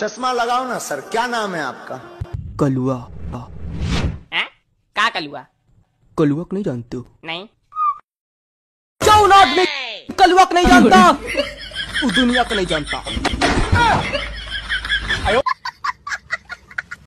चश्मा लगाओ ना सर क्या नाम है आपका कलुआ का कलुआ कलुआ नहीं जानते नहीं कलुआ नहीं जानता दुनिया को नहीं जानता